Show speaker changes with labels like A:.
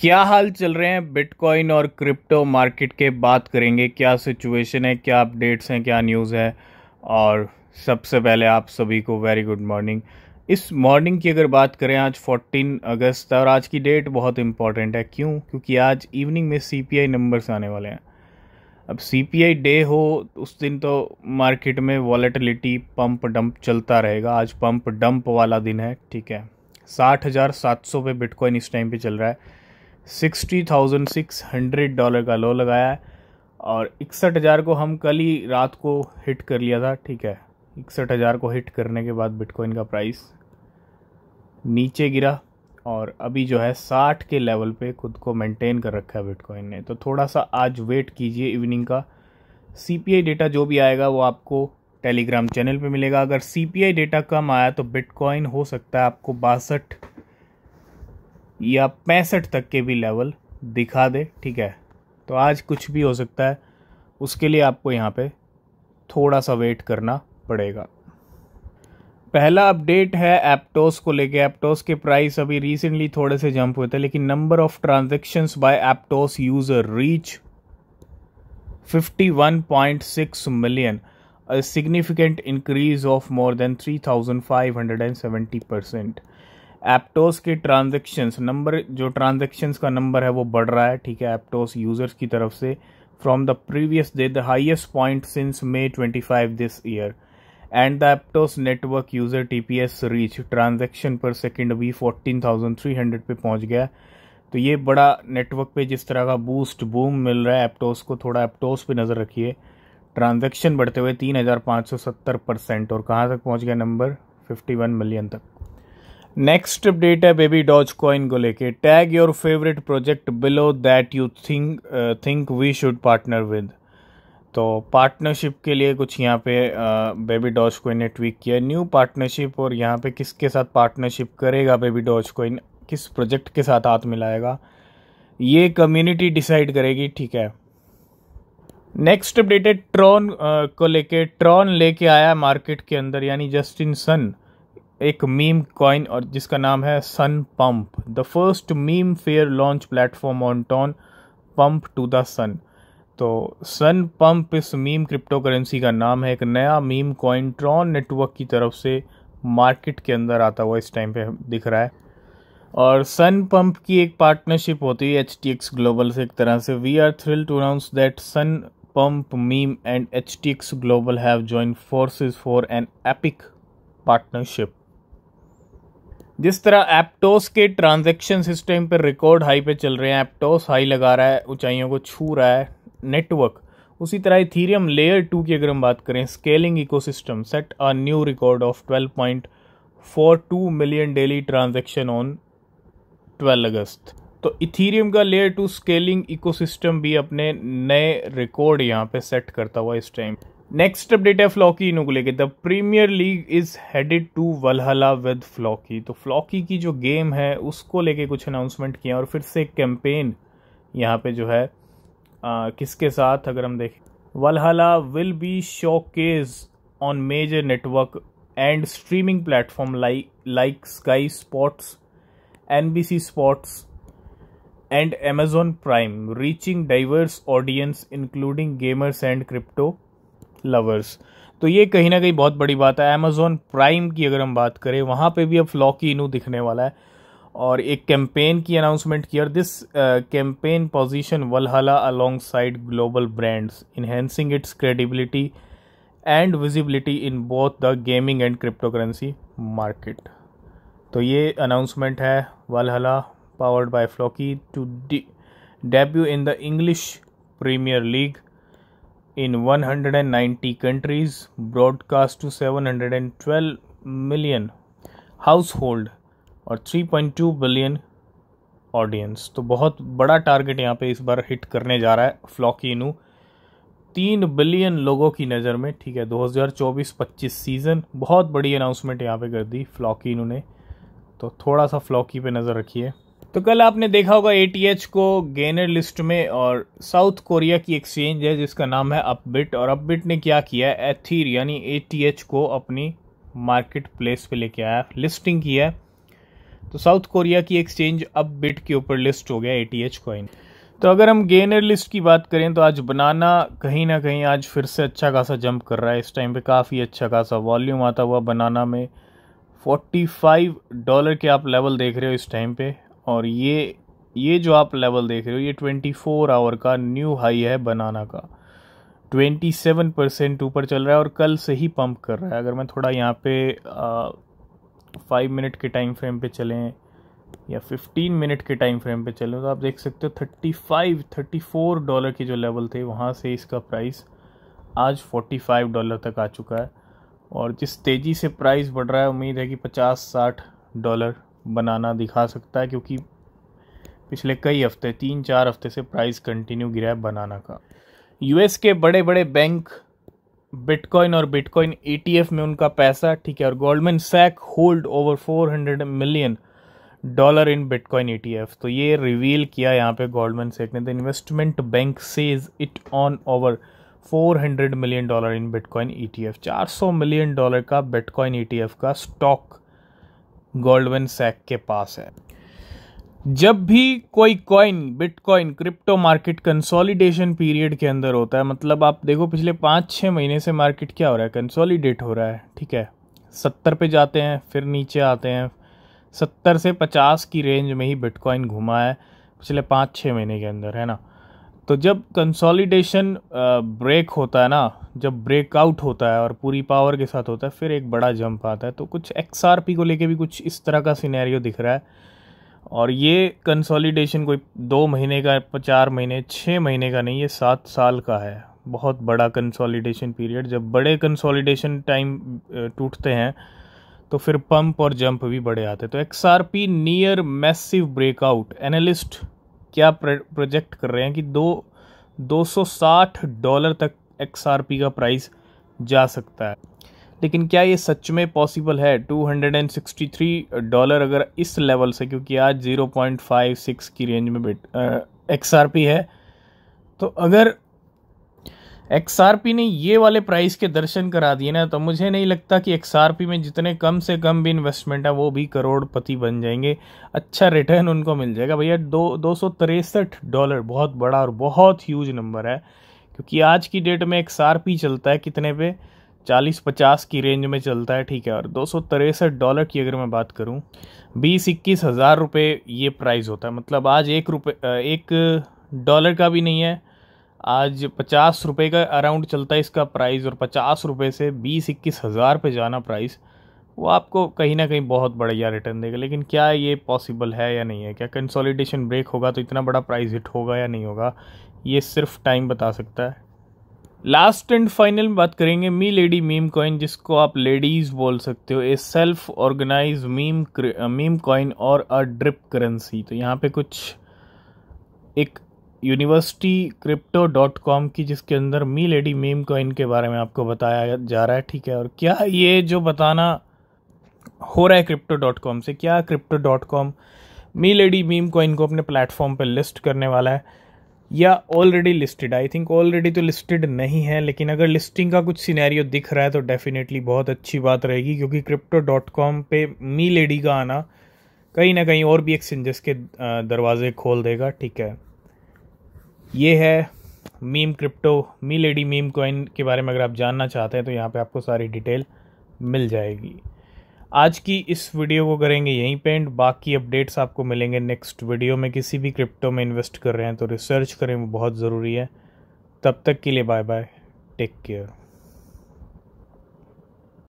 A: क्या हाल चल रहे हैं बिटकॉइन और क्रिप्टो मार्केट के बात करेंगे क्या सिचुएशन है क्या अपडेट्स हैं क्या न्यूज़ है और सबसे पहले आप सभी को वेरी गुड मॉर्निंग इस मॉर्निंग की अगर बात करें आज 14 अगस्त है और आज की डेट बहुत इंपॉर्टेंट है क्यों क्योंकि आज इवनिंग में सी पी आई नंबर्स आने वाले हैं अब सी पी आई डे हो उस दिन तो मार्केट में वॉलेटिलिटी पंप डंप चलता रहेगा आज पंप डंप वाला दिन है ठीक है साठ हज़ार सात सौ पे बिटकॉइन इस टाइम पे चल रहा है sixty thousand six hundred dollar का लो लगाया है और इकसठ हज़ार को हम कल ही रात को हिट कर लिया था ठीक है इकसठ हज़ार को हिट करने के बाद बिटकॉइन का प्राइस नीचे गिरा और अभी जो है साठ के लेवल पे खुद को मेंटेन कर रखा है बिटकॉइन ने तो थोड़ा सा आज वेट कीजिए इवनिंग का सीपीआई डेटा जो भी आएगा वो आपको टेलीग्राम चैनल पे मिलेगा अगर सीपीआई डेटा कम आया तो बिटकॉइन हो सकता है आपको बासठ या पैंसठ तक के भी लेवल दिखा दे ठीक है तो आज कुछ भी हो सकता है उसके लिए आपको यहाँ पे थोड़ा सा वेट करना पड़ेगा पहला अपडेट है एप्टोस को लेके एप्टोस के प्राइस अभी रिसेंटली थोड़े से जंप हुए थे लेकिन number of transactions by Aptos user reach 51.6 million a significant increase of more than 3570 percent Aptos के ट्रांजेक्शन्स नंबर जो ट्रांजेक्शन्स का नंबर है वो बढ़ रहा है ठीक है एप्टोस यूज़र्स की तरफ से from the previous day the highest point since May twenty five this year and the Aptos network user T P S reach transaction per second अभी फोर्टीन थाउजेंड थ्री हंड्रेड पर पहुँच गया तो ये बड़ा नेटवर्क पे जिस तरह का बूस्ट बूम मिल रहा है एप्टोस को थोड़ा एप्टोस पे नज़र रखिए ट्रांजेक्शन बढ़ते हुए तीन हज़ार पाँच सौ सत्तर परसेंट और कहाँ तक पहुँच गया नंबर फिफ्टी वन मिलियन तक नेक्स्ट अपडेट है बेबी डॉज कॉइन को लेके tag your favourite project below that you think think we should partner with तो पार्टनरशिप के लिए कुछ यहाँ पे बेबी डॉज कोइन ने ट्वीट किया न्यू पार्टनरशिप और यहाँ पे किसके साथ पार्टनरशिप करेगा बेबी डॉज कोइन किस प्रोजेक्ट के साथ हाथ मिलाएगा ये कम्युनिटी डिसाइड करेगी ठीक है नेक्स्ट अपडेटेड ट्रॉन को लेके ट्रॉन लेके आया मार्केट के अंदर यानी जस्ट इन सन एक मीम कॉइन और जिसका नाम है Sun Pump the first meme fair launch platform on TON pump to the sun तो सन पंप इस मीम क्रिप्टो करेंसी का नाम है एक नया मीम कॉइन ट्रॉन नेटवर्क की तरफ से मार्केट के अंदर आता हुआ इस टाइम पे दिख रहा है और सन पंप की एक पार्टनरशिप होती है एच टी एक्स ग्लोबल से एक तरह से we are thrill to announce that Sun Pump meme and H T X global have join forces for an epic partnership जिस तरह एप्टोस के ट्रांजैक्शन सिस्टम पर रिकॉर्ड हाई पे चल रहे हैं एप्टोस हाई लगा रहा है ऊंचाइयों को छू रहा है नेटवर्क उसी तरह इथीरियम लेयर टू की अगर हम बात करें scaling ecosystem set a new record of 12.42 million daily transaction on 12 August तो इथीरियम का लेयर टू स्केलिंग इकोसिस्टम भी अपने नए रिकॉर्ड यहाँ पे सेट करता हुआ इस टाइम नेक्स्ट अपडेट है फ्लॉकी इनू को लेके the premier league is headed to Valhalla with Floki तो फ्लॉकी की जो गेम है उसको लेके कुछ अनाउंसमेंट किया और फिर से कैंपेन यहाँ पे जो है आ, किसके साथ अगर हम देखें Valhalla will be showcase on major network and streaming platform like like Sky Sports N B C Sports and Amazon Prime reaching diverse audience including gamers and crypto lovers तो ये कहीं ना कहीं बहुत बड़ी बात है अमेज़ोन प्राइम की अगर हम बात करें वहाँ पे भी अब फ्लॉकी इनू दिखने वाला है और एक कैंपेन की अनाउंसमेंट की और this campaign position Valhalla alongside global brands enhancing its credibility and visibility in both the gaming and crypto currency market तो ये अनाउंसमेंट है Valhalla powered by Floki to debut in the English Premier League in 190 countries, broadcast to 712 million household और 3.2 billion audience तो बहुत बड़ा target यहाँ पे इस बार हिट करने जा रहा है फ्लॉकी तीन बिलियन लोगों की नज़र में ठीक है 2024-25 सीज़न बहुत बड़ी अनाउंसमेंट यहाँ पे कर दी फ्लॉकी ने तो थोड़ा सा फ्लॉकी पे नज़र रखिए तो कल आपने देखा होगा ए को गेनर लिस्ट में और साउथ कोरिया की एक्सचेंज है जिसका नाम है अपबिट और अपबिट ने क्या किया है एथीर यानी ए को अपनी मार्केट प्लेस पे लेके आया लिस्टिंग किया है तो साउथ कोरिया की एक्सचेंज अपबिट के ऊपर लिस्ट हो गया ए टी कॉइन तो अगर हम गेनर लिस्ट की बात करें तो आज बनाना कहीं ना कहीं आज फिर से अच्छा खासा जंप कर रहा है इस टाइम पे काफ़ी अच्छा खासा वॉल्यूम आता हुआ बनाना में 45 डॉलर के आप लेवल देख रहे हो इस टाइम पे और ये ये जो आप लेवल देख रहे हो ये 24 आवर का न्यू हाई है बनाना का 27 परसेंट ऊपर चल रहा है और कल से ही पंप कर रहा है अगर मैं थोड़ा यहाँ पे फाइव मिनट के टाइम फ्रेम पे चलें या 15 मिनट के टाइम फ्रेम पे चलें तो आप देख सकते हो 35 34 डॉलर के जो लेवल थे वहाँ से इसका प्राइस आज 45 डॉलर तक आ चुका है और जिस तेज़ी से प्राइस बढ़ रहा है उम्मीद है कि 50-60 डॉलर बनाना दिखा सकता है क्योंकि पिछले कई हफ्ते तीन चार हफ्ते से प्राइस कंटिन्यू गिरा है बनाना का यूएस के बड़े बड़े बैंक बिटकॉइन और बिटकॉइन ईटीएफ e में उनका पैसा ठीक है और Goldman Sachs hold over 400 million dollar in bitcoin ETF तो ये रिवील किया यहाँ पे गोल्डमैन सैक ने the investment bank says it own over 400 million dollar in bitcoin ETF 400 million dollar का बिटकॉइन ईटीएफ e का स्टॉक गोल्डवेन सैक के पास है जब भी कोई coin bitcoin crypto market consolidation period के अंदर होता है मतलब आप देखो पिछले पाँच छः महीने से मार्केट क्या हो रहा है कंसोलिडेट हो रहा है ठीक है सत्तर पे जाते हैं फिर नीचे आते हैं सत्तर से पचास की रेंज में ही बिटकॉइन घुमा है पिछले पाँच छः महीने के अंदर है ना तो जब कंसोलिडेशन ब्रेक होता है ना जब ब्रेकआउट होता है और पूरी पावर के साथ होता है फिर एक बड़ा जंप आता है तो कुछ एक्स को लेके भी कुछ इस तरह का सिनेरियो दिख रहा है और ये कंसोलिडेशन कोई दो महीने का चार महीने छः महीने का नहीं ये सात साल का है बहुत बड़ा कंसोलिडेशन पीरियड जब बड़े कंसोलिडेशन टाइम टूटते हैं तो फिर पंप और जंप भी बड़े आते हैं तो X R P near massive breakout analyst क्या प्रोजेक्ट कर रहे हैं कि दो 260 डॉलर तक पी का प्राइस जा सकता है लेकिन क्या ये सच में पॉसिबल है 263 डॉलर अगर इस लेवल से क्योंकि आज 0.56 की रेंज में बेट एक्स आर पी है तो अगर एक्सआरपी ने ये वाले प्राइस के दर्शन करा दिए ना तो मुझे नहीं लगता कि एक्सआरपी में जितने कम से कम भी इन्वेस्टमेंट है वो भी करोड़पति बन जाएंगे अच्छा रिटर्न उनको मिल जाएगा भैया दो दो सौ तिरसठ डॉलर बहुत बड़ा और बहुत ह्यूज नंबर है क्योंकि आज की डेट में एक्सआरपी चलता है कितने पे चालीस पचास की रेंज में चलता है ठीक है और दो सौ तिरसठ डॉलर की अगर मैं बात करूँ बीस इक्कीस हज़ार रुपये ये प्राइस होता है मतलब आज एक रुपये एक डॉलर का भी नहीं है आज पचास रुपये का अराउंड चलता है इसका प्राइस और पचास रुपये से बीस इक्कीस हज़ार पर जाना प्राइस वो आपको कहीं ना कहीं बहुत बढ़िया रिटर्न देगा लेकिन क्या ये पॉसिबल है या नहीं है क्या कंसोलिडेशन ब्रेक होगा तो इतना बड़ा प्राइस हिट होगा या नहीं होगा ये सिर्फ टाइम बता सकता है लास्ट एंड फाइनल में बात करेंगे मी लेडी मीम कॉइन जिसको आप लेडीज़ बोल सकते हो a self organise meme meme coin और अ ड्रिप करेंसी तो यहाँ पे कुछ एक यूनिवर्सिटी क्रिप्टो डॉट कॉम की जिसके अंदर मी लेडी मीम कॉइन के बारे में आपको बताया जा रहा है ठीक है और क्या ये जो बताना हो रहा है क्रिप्टो डॉट कॉम से क्या crypto dot com Milady meme coin को अपने प्लेटफॉर्म पर लिस्ट करने वाला है या already listed I think already तो लिस्टेड नहीं है लेकिन अगर लिस्टिंग का कुछ सीनैरियो दिख रहा है तो डेफिनेटली बहुत अच्छी बात रहेगी क्योंकि क्रिप्टो डॉट कॉम पर मी लेडी का आना कहीं ना कहीं और भी एक्सचेंजेस के दरवाजे खोल देगा ठीक है ये है meme crypto Milady meme coin के बारे में अगर आप जानना चाहते हैं तो यहाँ पे आपको सारी डिटेल मिल जाएगी आज की इस वीडियो को करेंगे यहीं पे एंड बाकी अपडेट्स आपको मिलेंगे नेक्स्ट वीडियो में किसी भी क्रिप्टो में इन्वेस्ट कर रहे हैं तो रिसर्च करें वो बहुत ज़रूरी है तब तक के लिए बाय बाय टेक केयर